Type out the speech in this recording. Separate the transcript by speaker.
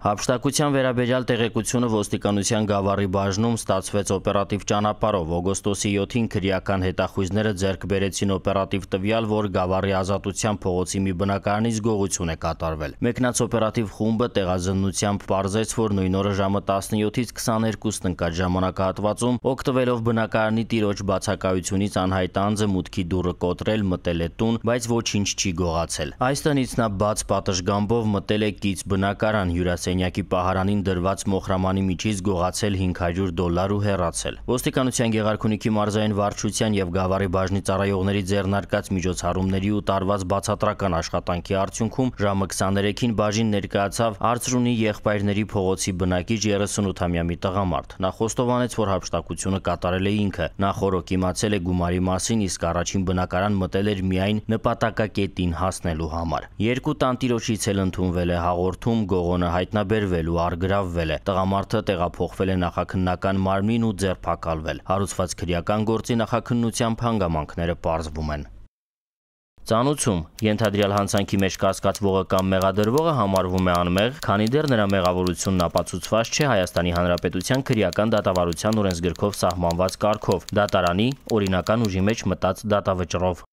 Speaker 1: Հապշտակության վերաբերյալ տեղեկությունը ոստիկանության գավառի բաժնում ստացվեց օպերատիվ ճանապարով։ Օգոստոսի 7-ին քրեական հետախույզները ձեռք բերեցին օպերատիվ տվյալ, որ գավառի ազատության փողոցի մի բնակարանից գողություն է կատարվել։ Մեկնած օպերատիվ խումբը տեղազննությամբ բարձեց, որ նույն օրը ժամը 17-ից 22-ն ընկած ժամանակահատվածում օգտվելով բնակարանի տիրոջ բացակայությունից անհայտ անձը մուտքի դուռը կոտրել, մտել է տուն, բայց ոչինչ չի գողացել։ Այս տնից նա բաց պատշգամբով մտել է կից բնակարան հյուրասեր Սենյակի պահարանին դրված մոխրամանի միջից գողացել 500 դոլար ու հեռացել։ Ոստիկանության Գեղարքունիքի մարզային վարչության եւ գավառի բաժնի ծառայողների ձեռնարկած միջոցառումների ու տարված բացատրական աշխատանքի արդյունքում ժամը 23-ին բաժին ներկայացավ Արծրունի եղբայրների փողոցի բնակիչ 38-ամյա մի տղամարդ։ Նա խոստովանեց, որ հապշտակությունը կատարել է ինքը։ Նա խորոք իմացել է գումարի մասին, իսկ առաջին բնակարան մտել էր միայն նպատակակետին հասնելու համար։ Երկու տանտիրոջից էլ ընդունվել է հաղորդում գողոնը հայտնա հայտնաբերվել ու արգրավվել է։ Տղամարդը տեղափոխվել է նախաքննական մարմին ու ձերբակալվել։ Հարուցված քրեական գործի նախաքննությամբ հանգամանքները պարզվում են։ Ծանուցում ենթադրյալ հանցանքի մեջ կասկածվողը կամ մեղադրվողը համարվում է անմեղ, քանի դեռ նրա մեղավորությունն ապացուցված չէ Հայաստանի Հանրապետության քրեական դատավարության օրենսգրքով սահմանված կարգով՝ դատարանի օրինական ուժի մեջ մտած դատավճռով։